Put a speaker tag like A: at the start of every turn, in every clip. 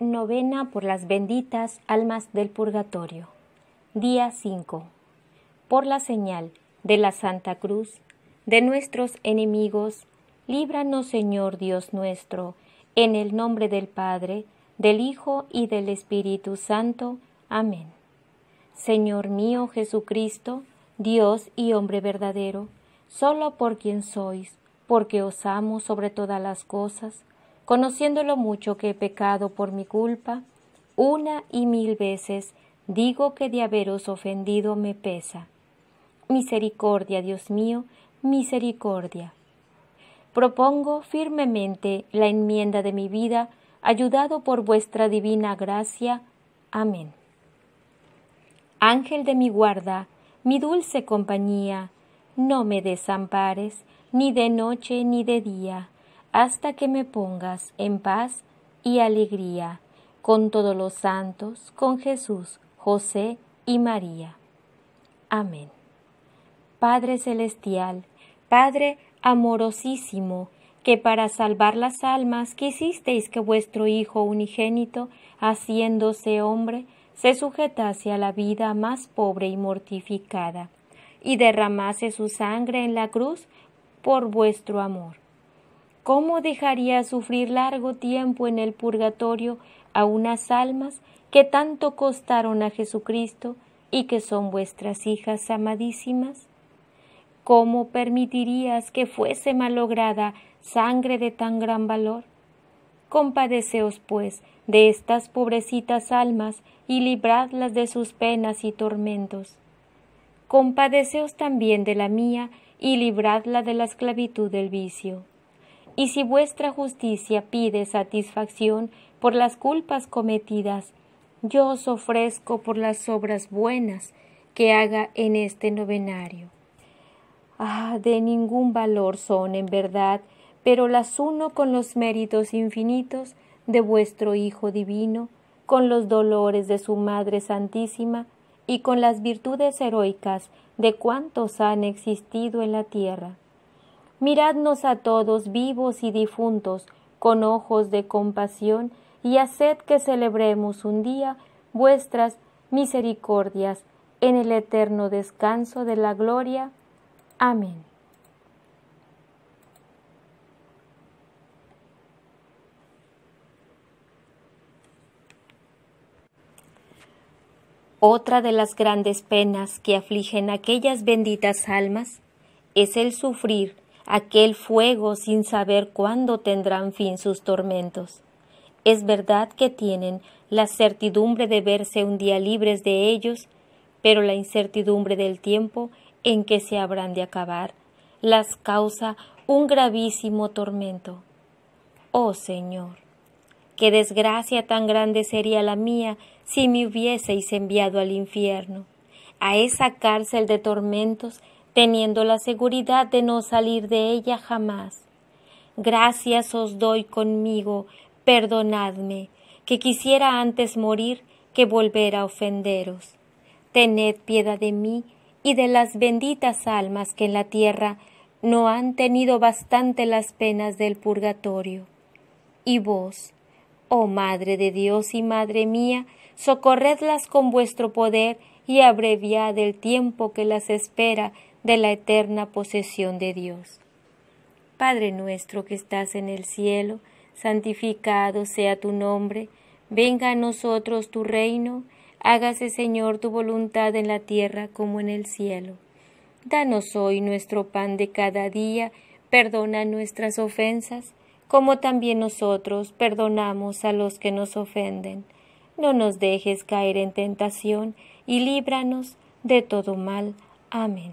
A: Novena por las benditas almas del purgatorio. Día 5. Por la señal de la Santa Cruz, de nuestros enemigos, líbranos Señor Dios nuestro, en el nombre del Padre, del Hijo y del Espíritu Santo. Amén. Señor mío Jesucristo, Dios y hombre verdadero, solo por quien sois, porque os amo sobre todas las cosas, conociendo lo mucho que he pecado por mi culpa, una y mil veces digo que de haberos ofendido me pesa. Misericordia, Dios mío, misericordia. Propongo firmemente la enmienda de mi vida, ayudado por vuestra divina gracia. Amén. Ángel de mi guarda, mi dulce compañía, no me desampares, ni de noche ni de día hasta que me pongas en paz y alegría con todos los santos, con Jesús, José y María. Amén. Padre Celestial, Padre amorosísimo, que para salvar las almas quisisteis que vuestro Hijo unigénito, haciéndose hombre, se sujetase a la vida más pobre y mortificada, y derramase su sangre en la cruz por vuestro amor. ¿cómo dejaría sufrir largo tiempo en el purgatorio a unas almas que tanto costaron a Jesucristo y que son vuestras hijas amadísimas? ¿Cómo permitirías que fuese malograda sangre de tan gran valor? Compadeceos, pues, de estas pobrecitas almas y libradlas de sus penas y tormentos. Compadeceos también de la mía y libradla de la esclavitud del vicio. Y si vuestra justicia pide satisfacción por las culpas cometidas, yo os ofrezco por las obras buenas que haga en este novenario. Ah, de ningún valor son en verdad, pero las uno con los méritos infinitos de vuestro Hijo Divino, con los dolores de su Madre Santísima y con las virtudes heroicas de cuantos han existido en la tierra miradnos a todos vivos y difuntos, con ojos de compasión, y haced que celebremos un día vuestras misericordias en el eterno descanso de la gloria. Amén. Otra de las grandes penas que afligen aquellas benditas almas es el sufrir aquel fuego sin saber cuándo tendrán fin sus tormentos. Es verdad que tienen la certidumbre de verse un día libres de ellos, pero la incertidumbre del tiempo en que se habrán de acabar las causa un gravísimo tormento. Oh Señor, qué desgracia tan grande sería la mía si me hubieseis enviado al infierno, a esa cárcel de tormentos teniendo la seguridad de no salir de ella jamás. Gracias os doy conmigo, perdonadme, que quisiera antes morir que volver a ofenderos. Tened piedad de mí y de las benditas almas que en la tierra no han tenido bastante las penas del purgatorio. Y vos, oh Madre de Dios y Madre mía, socorredlas con vuestro poder y abreviad el tiempo que las espera de la eterna posesión de Dios. Padre nuestro que estás en el cielo, santificado sea tu nombre, venga a nosotros tu reino, hágase Señor tu voluntad en la tierra como en el cielo. Danos hoy nuestro pan de cada día, perdona nuestras ofensas, como también nosotros perdonamos a los que nos ofenden. No nos dejes caer en tentación, y líbranos de todo mal. Amén.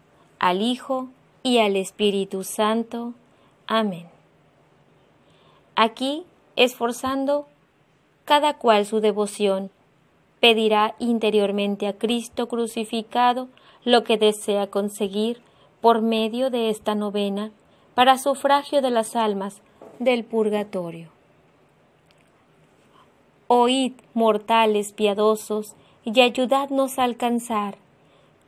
A: al Hijo y al Espíritu Santo. Amén. Aquí, esforzando cada cual su devoción, pedirá interiormente a Cristo crucificado lo que desea conseguir por medio de esta novena para sufragio de las almas del purgatorio. Oíd, mortales piadosos, y ayudadnos a alcanzar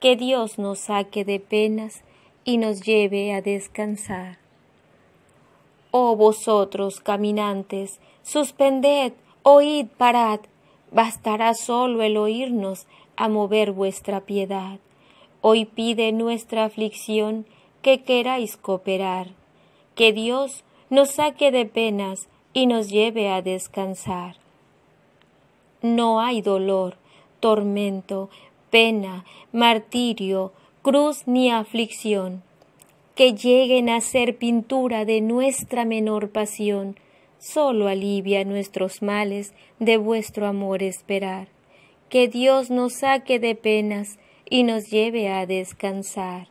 A: que Dios nos saque de penas y nos lleve a descansar. Oh vosotros, caminantes, suspended, oíd, parad, bastará solo el oírnos a mover vuestra piedad. Hoy pide nuestra aflicción que queráis cooperar, que Dios nos saque de penas y nos lleve a descansar. No hay dolor, tormento, pena, martirio, cruz ni aflicción, que lleguen a ser pintura de nuestra menor pasión, solo alivia nuestros males de vuestro amor esperar. Que Dios nos saque de penas y nos lleve a descansar.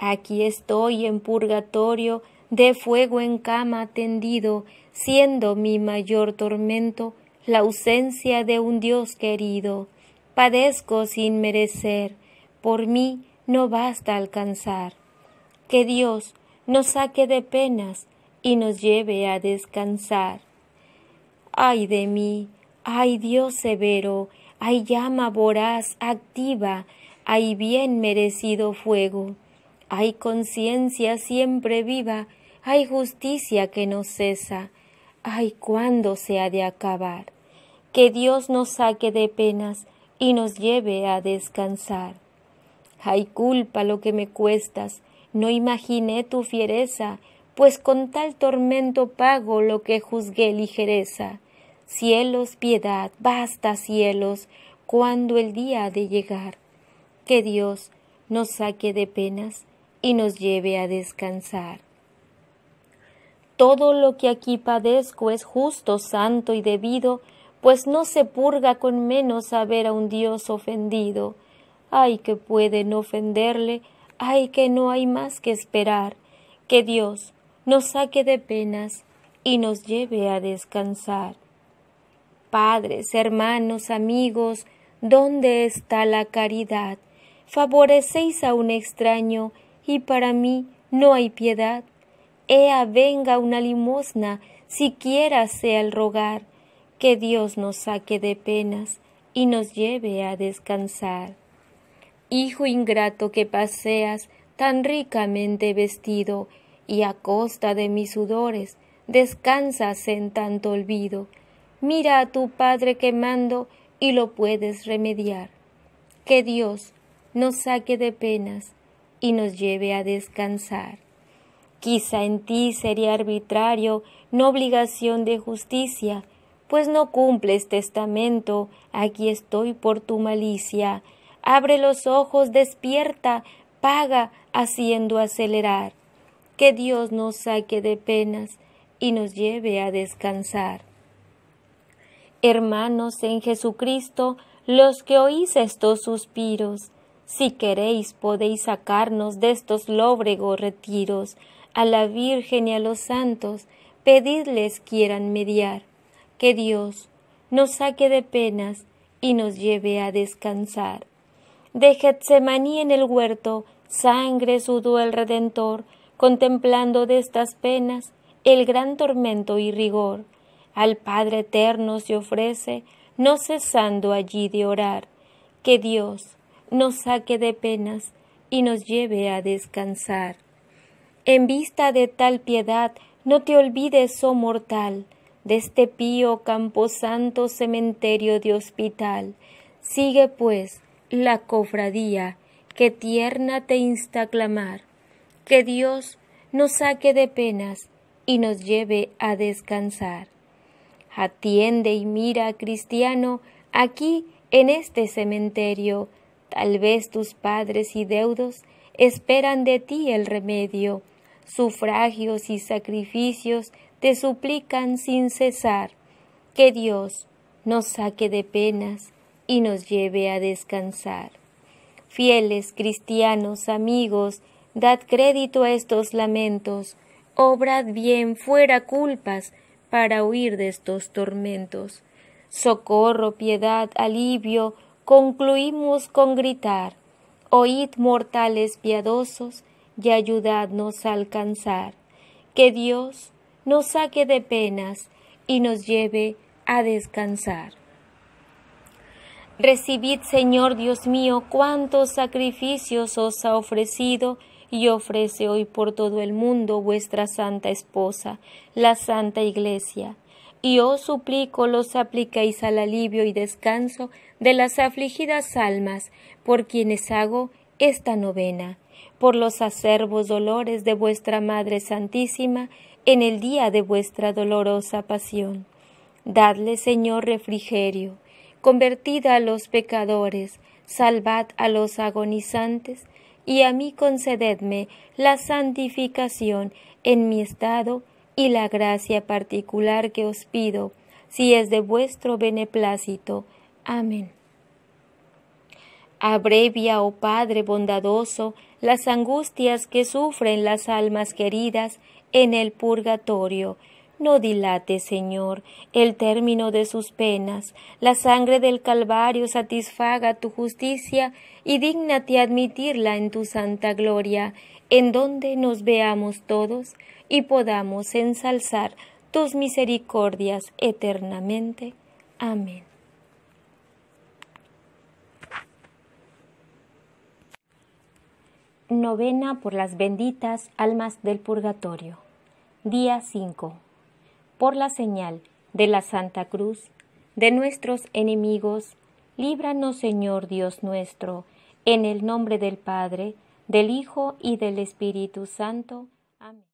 A: Aquí estoy en purgatorio, de fuego en cama tendido, siendo mi mayor tormento la ausencia de un Dios querido. Padezco sin merecer, por mí no basta alcanzar. Que Dios nos saque de penas y nos lleve a descansar. Ay de mí, ay Dios severo, ay llama voraz, activa, ay bien merecido fuego, ay conciencia siempre viva, ay justicia que no cesa, ay cuándo se ha de acabar. Que Dios nos saque de penas y nos lleve a descansar. ...hay culpa lo que me cuestas, no imaginé tu fiereza, pues con tal tormento pago lo que juzgué ligereza. Cielos, piedad, basta cielos, cuando el día ha de llegar. Que Dios nos saque de penas y nos lleve a descansar. Todo lo que aquí padezco es justo, santo y debido, pues no se purga con menos haber a un Dios ofendido. Ay que pueden ofenderle, ay que no hay más que esperar, que Dios nos saque de penas y nos lleve a descansar. Padres, hermanos, amigos, ¿dónde está la caridad? Favorecéis a un extraño y para mí no hay piedad. Ea venga una limosna, siquiera sea el rogar que Dios nos saque de penas y nos lleve a descansar. Hijo ingrato que paseas tan ricamente vestido y a costa de mis sudores descansas en tanto olvido. Mira a tu Padre quemando y lo puedes remediar. Que Dios nos saque de penas y nos lleve a descansar. Quizá en ti sería arbitrario, no obligación de justicia, pues no cumples testamento, aquí estoy por tu malicia. Abre los ojos, despierta, paga, haciendo acelerar. Que Dios nos saque de penas y nos lleve a descansar. Hermanos en Jesucristo, los que oís estos suspiros, si queréis podéis sacarnos de estos lóbregos retiros, a la Virgen y a los santos, pedidles quieran mediar que Dios nos saque de penas y nos lleve a descansar. De Getsemaní en el huerto, sangre sudó el Redentor, contemplando de estas penas el gran tormento y rigor. Al Padre Eterno se ofrece, no cesando allí de orar. Que Dios nos saque de penas y nos lleve a descansar. En vista de tal piedad, no te olvides, oh mortal, de este pío camposanto cementerio de hospital. Sigue, pues, la cofradía que tierna te insta a clamar. Que Dios nos saque de penas y nos lleve a descansar. Atiende y mira, cristiano, aquí en este cementerio. Tal vez tus padres y deudos esperan de ti el remedio sufragios y sacrificios te suplican sin cesar que Dios nos saque de penas y nos lleve a descansar. Fieles cristianos amigos, dad crédito a estos lamentos, obrad bien fuera culpas para huir de estos tormentos. Socorro, piedad, alivio, concluimos con gritar, oíd mortales piadosos, y ayudadnos a alcanzar. Que Dios nos saque de penas y nos lleve a descansar. Recibid, Señor Dios mío, cuántos sacrificios os ha ofrecido y ofrece hoy por todo el mundo vuestra santa esposa, la Santa Iglesia. Y os suplico los aplicáis al alivio y descanso de las afligidas almas por quienes hago esta novena por los acervos dolores de vuestra Madre Santísima en el día de vuestra dolorosa pasión. Dadle, Señor, refrigerio, convertid a los pecadores, salvad a los agonizantes, y a mí concededme la santificación en mi estado y la gracia particular que os pido, si es de vuestro beneplácito. Amén. Abrevia, oh Padre bondadoso, las angustias que sufren las almas queridas en el purgatorio. No dilate, Señor, el término de sus penas. La sangre del Calvario satisfaga tu justicia y dígnate admitirla en tu santa gloria, en donde nos veamos todos y podamos ensalzar tus misericordias eternamente. Amén. Novena por las benditas almas del purgatorio. Día 5. Por la señal de la Santa Cruz, de nuestros enemigos, líbranos Señor Dios nuestro, en el nombre del Padre, del Hijo y del Espíritu Santo. Amén.